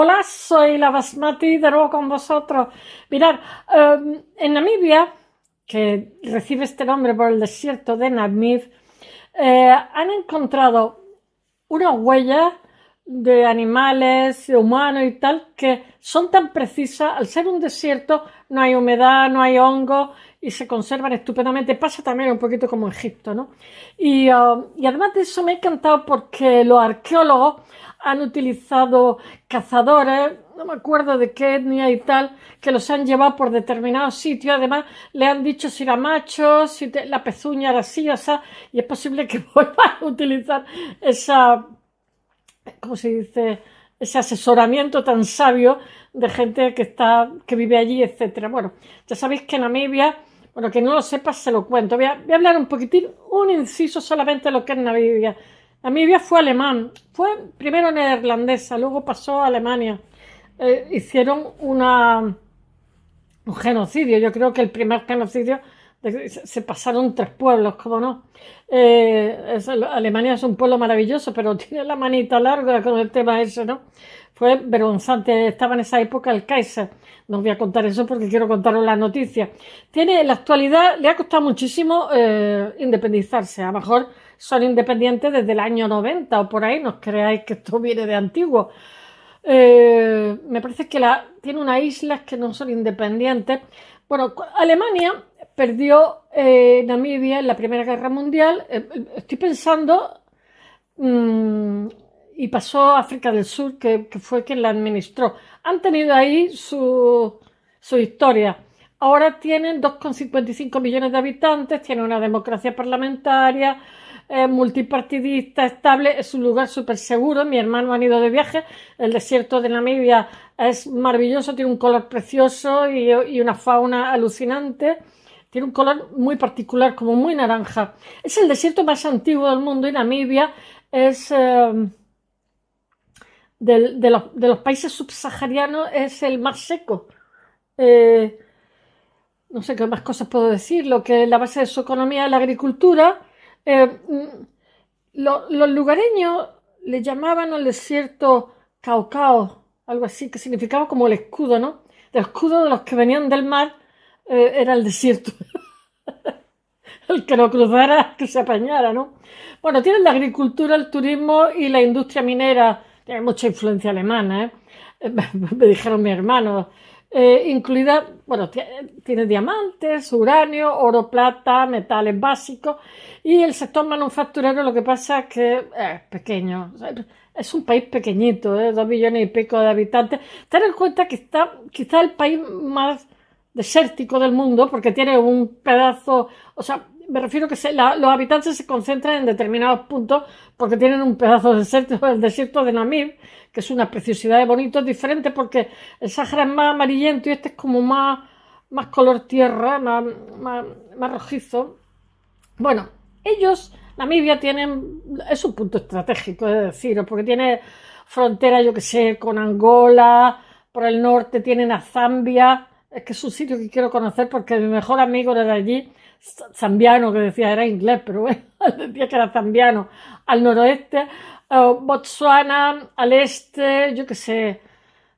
Hola, soy la Basmati, de nuevo con vosotros. Mirad, em, en Namibia, que recibe este nombre por el desierto de Namib, eh, han encontrado una huella de animales, humanos y tal, que son tan precisas, al ser un desierto no hay humedad, no hay hongo y se conservan estupendamente. Pasa también un poquito como Egipto, ¿no? Uh, y, además de eso me ha encantado porque los arqueólogos han utilizado cazadores, no me acuerdo de qué etnia y tal, que los han llevado por determinados sitios. Además, le han dicho si era macho, si la pezuña era así, o sea, y es posible que vuelvan a utilizar esa, ¿cómo se dice? ese asesoramiento tan sabio de gente que está, que vive allí, etcétera. Bueno, ya sabéis que Namibia, bueno, que no lo sepas, se lo cuento. Voy a, hablar un poquitín, un inciso solamente de lo que es Namibia. Namibia fue alemán, fue primero neerlandesa, luego pasó a Alemania. Eh, hicieron una, un genocidio, yo creo que el primer genocidio se pasaron tres pueblos, ¿cómo no? Eh, Alemania es un pueblo maravilloso, pero tiene la manita larga con el tema ese, ¿no? Fue vergonzante. Estaba en esa época el Kaiser. No os voy a contar eso porque quiero contaros la noticia Tiene, en la actualidad le ha costado muchísimo eh, independizarse. A lo mejor son independientes desde el año 90 o por ahí, no creáis que esto viene de antiguo. Eh, me parece que la, tiene unas islas que no son independientes. Bueno, Alemania perdió eh, Namibia en la Primera Guerra Mundial. Eh, eh, estoy pensando, mm, y pasó a África del Sur, que, fue quien la administró. Han tenido ahí su, su historia. Ahora tienen 2,55 millones de habitantes, tiene una democracia parlamentaria, multipartidista, estable, es un lugar súper seguro. Mi hermano ha ido de viaje. El desierto de Namibia es maravilloso, tiene un color precioso y una fauna alucinante. Tiene un color muy particular, como muy naranja. Es el desierto más antiguo del mundo y Namibia es... Em, de, los, países subsaharianos es el más seco. Eh, no sé qué más cosas puedo decir. Lo que la base de su economía es la agricultura. Eh, mm, los lugareños le llamaban el desierto Caucao, algo así, que significaba como el escudo, ¿no? El escudo de los que venían del mar eh, era el desierto. el que no cruzara, que se apañara, ¿no? Bueno, tiene la agricultura, el turismo y la industria minera. Tiene mucha influencia alemana, ¿eh? me dijeron mis hermanos. Eh, incluida, bueno, tiene diamantes, uranio, oro, plata, metales básicos y el sector manufacturero lo que pasa es que es pequeño, es un país pequeñito, ¿eh? dos millones y pico de habitantes. Ten en cuenta que está quizá el país más desértico del mundo, porque tiene un pedazo, o sea, me refiero que los habitantes se concentran en determinados puntos porque tienen un pedazo de desierto, el desierto de Namib, que es una preciosidad de bonito, es diferente porque el Sahara es más amarillento y este es como más, más color tierra, más, más, rojizo. Bueno, ellos, Namibia, tienen, es un punto estratégico, es decir, porque tiene frontera, yo que sé, con Angola, por el norte tienen a Zambia, es que es un sitio que quiero conocer porque mi mejor amigo era de allí, zambiano, que decía era inglés, pero bueno, decía que era zambiano, al noroeste, eh, Botswana, al este, yo qué sé,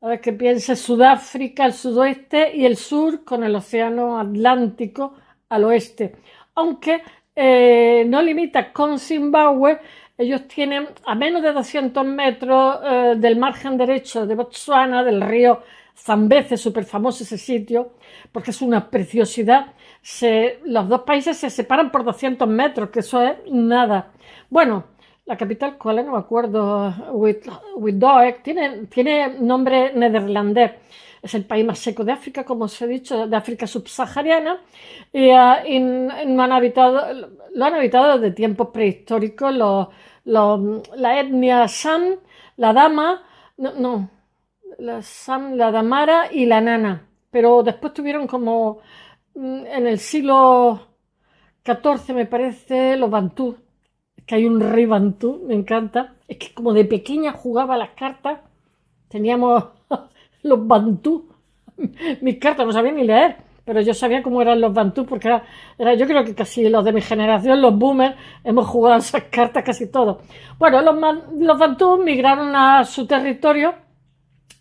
a ver qué piense, Sudáfrica, al sudoeste y el sur con el océano Atlántico al oeste. Aunque eh, no limita con Zimbabue, ellos tienen a menos de 200 metros eh, del margen derecho de Botswana, del río es súper famoso ese sitio, porque es una preciosidad. los dos países se separan por 200 metros, que eso es nada. Bueno, la capital, ¿cuál es? No me acuerdo. Widdoek, tiene, tiene nombre neerlandés. Es el país más seco de África, como os he dicho, de África subsahariana, y, ah, no han habitado, lo han habitado desde tiempos prehistóricos la etnia San, la dama, no, no la Sam, la Damara y la Nana. Pero después tuvieron como mm, en el siglo XIV, me parece, los Bantú. que hay un rey Bantú, me encanta. Es que como de pequeña jugaba las cartas, teníamos los Bantú. Mis cartas no sabía ni leer, pero yo sabía cómo eran los Bantú porque era, yo creo que casi los de mi generación, los boomers, hemos jugado esas cartas casi todos. Bueno, los, los Bantú migraron a su territorio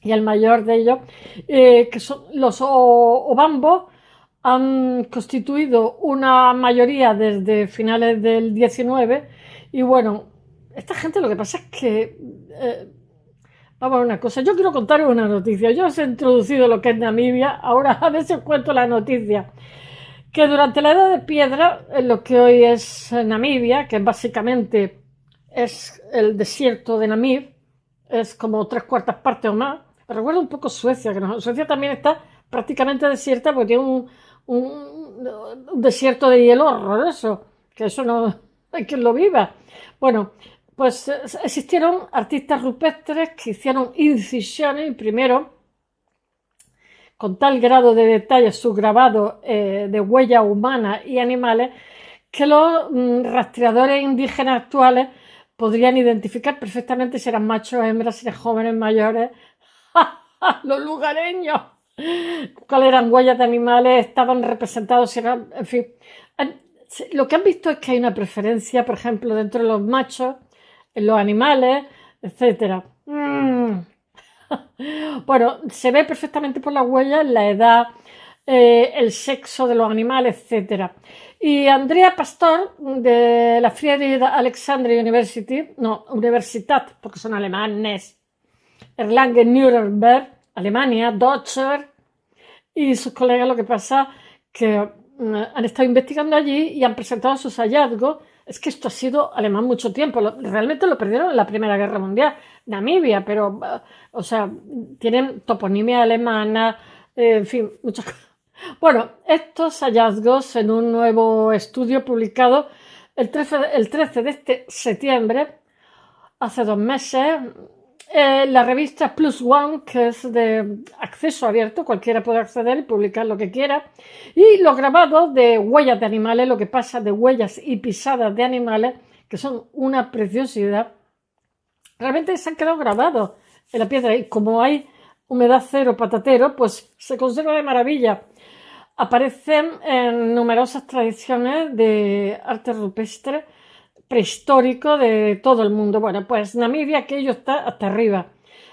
y el mayor de ellos, eh, que son los Obambos, han constituido una mayoría desde finales del 19 y bueno, esta gente lo que pasa es que... Eh, vamos a una cosa, yo quiero contaros una noticia. Yo os he introducido lo que es Namibia, ahora a veces cuento la noticia. Que durante la Edad de Piedra, en lo que hoy es Namibia, que básicamente es el desierto de Namib, es como tres cuartas partes o más. recuerdo recuerda un poco Suecia, que Suecia también está prácticamente desierta porque tiene un, desierto de hielo horroroso, que eso no hay quien lo viva. Bueno, pues eh, existieron artistas rupestres que hicieron incisiones primero con tal grado de detalle su grabado eh, de huellas humanas y animales que los mm, rastreadores indígenas actuales podrían identificar perfectamente si eran machos hembras, si eran jóvenes, mayores. Los lugareños. ¿Cuáles eran huellas de animales? ¿Estaban representados? en fin. Lo que han visto es que hay una preferencia, por ejemplo, dentro de los machos, en los animales, etcétera. Mm. Bueno, se ve perfectamente por las huellas la edad, eh, el sexo de los animales, etcétera. Y Andrea Pastor, de la Friedrich Alexandria University, no, Universitat, porque son alemanes, Erlangen Nuremberg, Alemania, Deutscher, y sus colegas lo que pasa que mm, han estado investigando allí y han presentado sus hallazgos. Es que esto ha sido alemán mucho tiempo. realmente lo perdieron en la Primera Guerra Mundial, Namibia, pero, eh, o sea, tienen toponimia alemana, eh, en fin, muchas cosas bueno, estos hallazgos en un nuevo estudio publicado el 13, de este septiembre, hace dos meses, eh, la revista Plus One, que es de acceso abierto, cualquiera puede acceder y publicar lo que quiera, y los grabados de huellas de animales, lo que pasa de huellas y pisadas de animales, que son una preciosidad, realmente se han quedado grabados en la piedra y como hay humedad cero, patatero, pues se conserva de maravilla. Aparecen en numerosas tradiciones de arte rupestre prehistórico de todo el mundo. Bueno, pues Namibia, aquello está hasta arriba.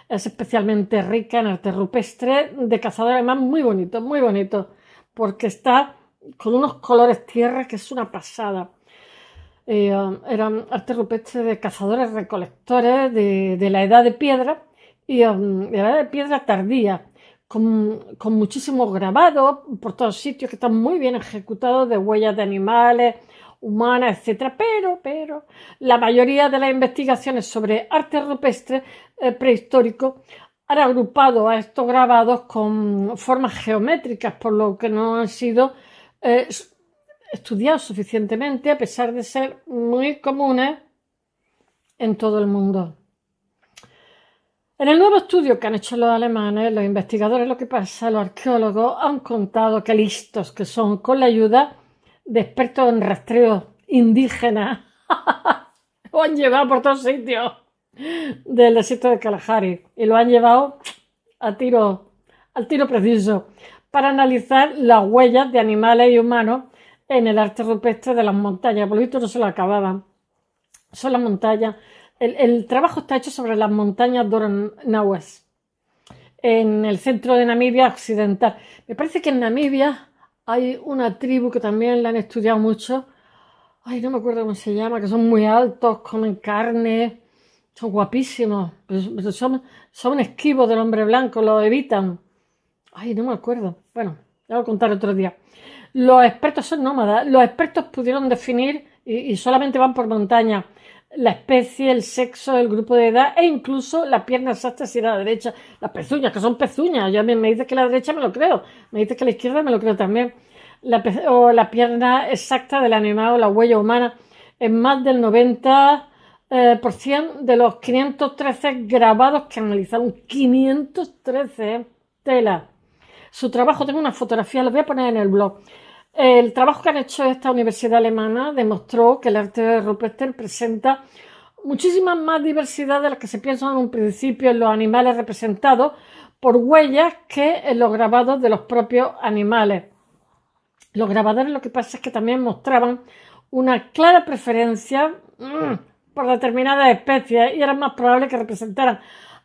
Es especialmente rica en arte rupestre de cazadores además muy bonito, muy bonito, porque está con unos colores tierra que es una pasada. Eh, eran arte rupestre de cazadores recolectores de la edad de piedra y um, era de piedra tardía, con, muchísimos grabados por todos sitios que están muy bien ejecutados de huellas de animales, humanas, etcétera, pero, pero la mayoría de las investigaciones sobre arte rupestre eh, prehistórico han agrupado a estos grabados con formas geométricas, por lo que no han sido eh, estudiados suficientemente, a pesar de ser muy comunes en todo el mundo. En el nuevo estudio que han hecho los alemanes, los investigadores, lo que pasa, los arqueólogos han contado que listos que son con la ayuda de expertos en rastreo indígena. lo han llevado por todos sitios del desierto de Kalahari y lo han llevado a tiro, al tiro preciso para analizar las huellas de animales y humanos en el arte rupestre de las montañas. Por lo visto no se lo acababan. Son las montañas el, trabajo está hecho sobre las montañas Dornaues en el centro de Namibia occidental. Me parece que en Namibia hay una tribu que también la han estudiado mucho. Ay, no me acuerdo cómo se llama, que son muy altos, comen carne, son guapísimos, son, son esquivos del hombre blanco, lo evitan. Ay, no me acuerdo. Bueno, ya voy a contar otro día. Los expertos son nómadas. Los expertos pudieron definir y, y solamente van por montañas la especie, el sexo, el grupo de edad e incluso la pierna exacta si era la derecha, las pezuñas, que son pezuñas. Yo a mí me dice que la derecha me lo creo, me dice que la izquierda me lo creo también. La, o la pierna exacta del animal o la huella humana es más del 90% eh, de los 513 grabados que analizaron. 513 eh, tela. Su trabajo, tengo una fotografía, la voy a poner en el blog. El trabajo que han hecho esta universidad alemana demostró que el arte de Rupester presenta muchísima más diversidad de la que se piensa en un principio en los animales representados por huellas que en los grabados de los propios animales. Los grabadores lo que pasa es que también mostraban una clara preferencia mm, por determinadas especies y era más probable que representaran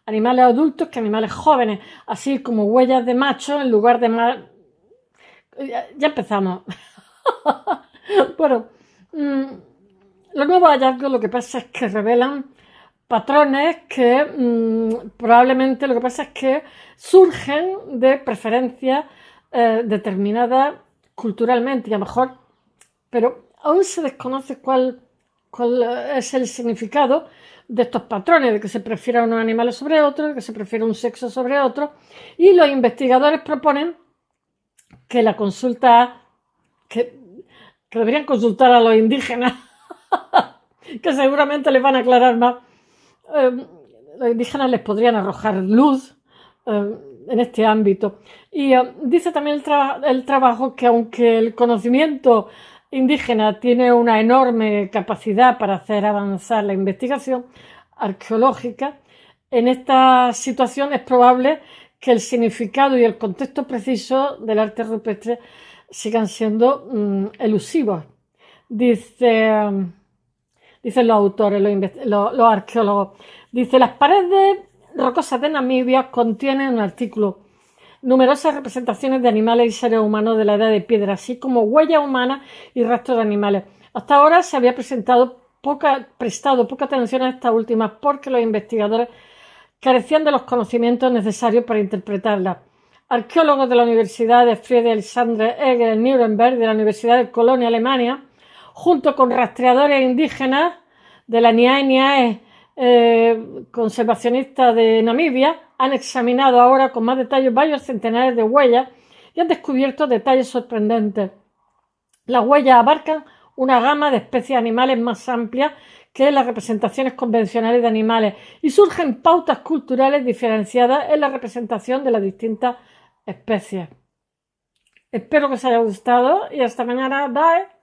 animales adultos que animales jóvenes, así como huellas de machos en lugar de ya, empezamos. bueno, mm, los nuevos hallazgos lo que pasa es que revelan patrones que mm, probablemente lo que pasa es que surgen de preferencias eh, determinadas culturalmente y a lo mejor, pero aún se desconoce cuál, es el significado de estos patrones, de que se prefiera unos animales sobre otros, de que se prefiere un sexo sobre otro, y los investigadores proponen que la consulta, que, deberían consultar a los indígenas, que seguramente les van a aclarar más. Em, los indígenas les podrían arrojar luz em, en este ámbito. Y em, dice también el trabajo que aunque el conocimiento indígena tiene una enorme capacidad para hacer avanzar la investigación arqueológica, en esta situación es probable que el significado y el contexto preciso del arte rupestre sigan siendo mm, elusivos. Dice, dicen los autores, los, arqueólogos. Dice, las paredes rocosas de Namibia contienen un artículo numerosas representaciones de animales y seres humanos de la edad de piedra, así como huellas humanas y restos de animales. Hasta ahora se había presentado poca, prestado poca atención a estas últimas porque los investigadores carecían de los conocimientos necesarios para interpretarla. Arqueólogos de la Universidad de Friedrich Sandre Egger Nuremberg de la Universidad de Colonia, Alemania, junto con rastreadores indígenas de la Niae eh, conservacionista de Namibia, han examinado ahora con más detalle varios centenares de huellas y han descubierto detalles sorprendentes. Las huellas abarcan una gama de especies animales más amplia que las representaciones convencionales de animales y surgen pautas culturales diferenciadas en la representación de las distintas especies. Espero que os haya gustado y hasta mañana. Bye.